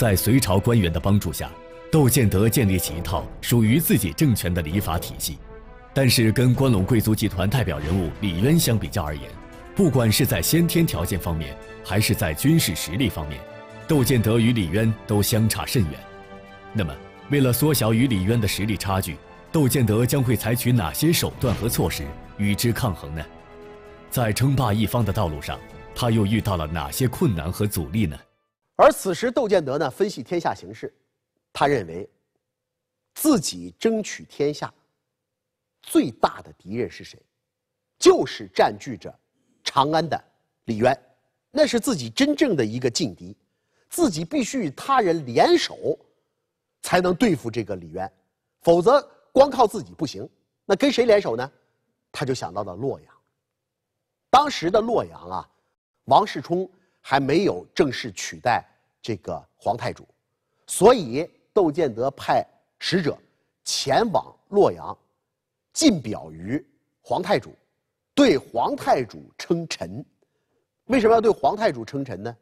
在隋朝官员的帮助下，窦建德建立起一套属于自己政权的礼法体系。但是，跟关陇贵族集团代表人物李渊相比较而言，不管是在先天条件方面，还是在军事实力方面，窦建德与李渊都相差甚远。那么，为了缩小与李渊的实力差距，窦建德将会采取哪些手段和措施与之抗衡呢？在称霸一方的道路上，他又遇到了哪些困难和阻力呢？而此时，窦建德呢，分析天下形势，他认为，自己争取天下最大的敌人是谁，就是占据着长安的李渊，那是自己真正的一个劲敌，自己必须与他人联手，才能对付这个李渊，否则光靠自己不行。那跟谁联手呢？他就想到了洛阳。当时的洛阳啊，王世充还没有正式取代。这个皇太主，所以窦建德派使者前往洛阳，进表于皇太主，对皇太主称臣。为什么要对皇太主称臣呢？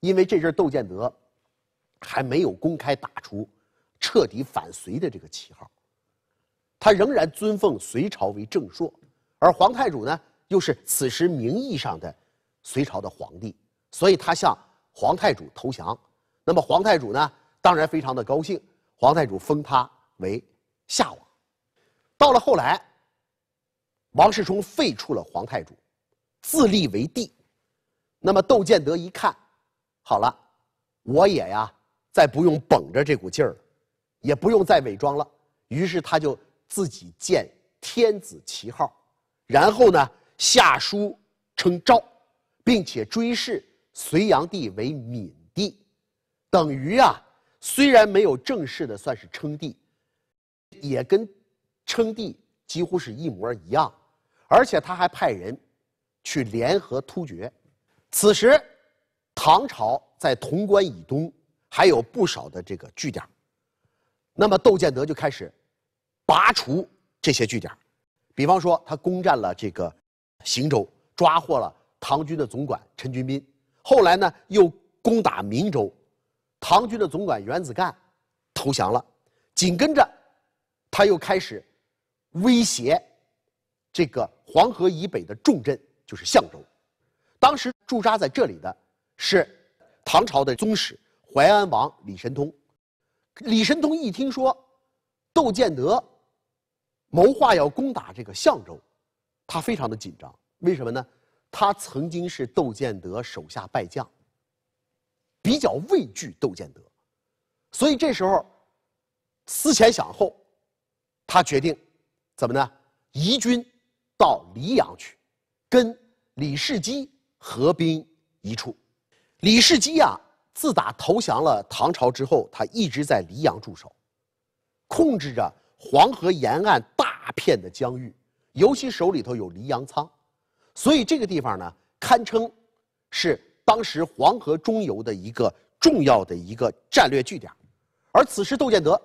因为这阵窦建德还没有公开打出彻底反隋的这个旗号，他仍然尊奉隋朝为正朔，而皇太主呢，又是此时名义上的隋朝的皇帝，所以他向皇太主投降。那么皇太主呢，当然非常的高兴。皇太主封他为夏王。到了后来，王世充废除了皇太主，自立为帝。那么窦建德一看，好了，我也呀，再不用绷着这股劲儿了，也不用再伪装了。于是他就自己建天子旗号，然后呢，下书称诏，并且追谥隋炀帝为闵帝。等于啊，虽然没有正式的算是称帝，也跟称帝几乎是一模一样，而且他还派人去联合突厥。此时，唐朝在潼关以东还有不少的这个据点，那么窦建德就开始拔除这些据点，比方说他攻占了这个行州，抓获了唐军的总管陈军斌，后来呢又攻打明州。唐军的总管袁子干投降了，紧跟着，他又开始威胁这个黄河以北的重镇，就是象州。当时驻扎在这里的是唐朝的宗室淮安王李神通。李神通一听说窦建德谋划要攻打这个象州，他非常的紧张。为什么呢？他曾经是窦建德手下败将。比较畏惧窦建德，所以这时候思前想后，他决定怎么呢？移军到黎阳去，跟李世基合兵一处。李世基呀，自打投降了唐朝之后，他一直在黎阳驻守，控制着黄河沿岸大片的疆域，尤其手里头有黎阳仓，所以这个地方呢，堪称是。当时黄河中游的一个重要的一个战略据点，而此时窦建德，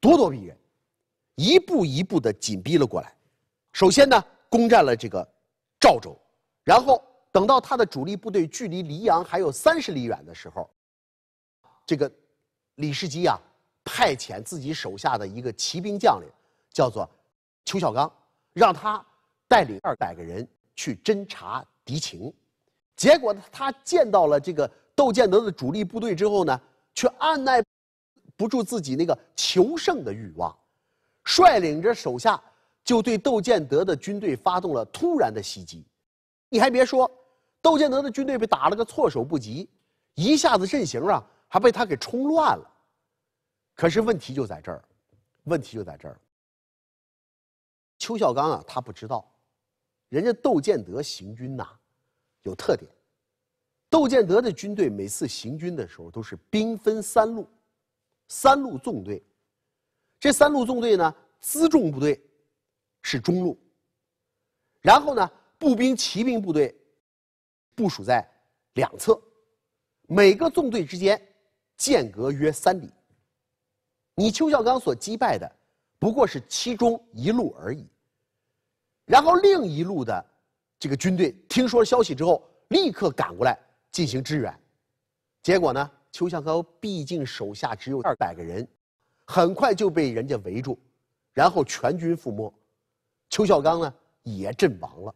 咄咄逼人，一步一步地紧逼了过来。首先呢，攻占了这个赵州，然后等到他的主力部队距离黎阳还有三十里远的时候，这个李世基啊，派遣自己手下的一个骑兵将领，叫做邱孝刚，让他带领二百个人去侦察敌情。结果他见到了这个窦建德的主力部队之后呢，却按耐不住自己那个求胜的欲望，率领着手下就对窦建德的军队发动了突然的袭击。你还别说，窦建德的军队被打了个措手不及，一下子阵型啊还被他给冲乱了。可是问题就在这儿，问题就在这儿。邱孝刚啊，他不知道，人家窦建德行军呐。有特点，窦建德的军队每次行军的时候都是兵分三路，三路纵队，这三路纵队呢，辎重部队是中路，然后呢，步兵骑兵部队部署在两侧，每个纵队之间间隔约三里。你邱孝刚所击败的不过是其中一路而已，然后另一路的。这个军队听说了消息之后，立刻赶过来进行支援，结果呢，邱孝高毕竟手下只有二百个人，很快就被人家围住，然后全军覆没，邱孝刚呢也阵亡了。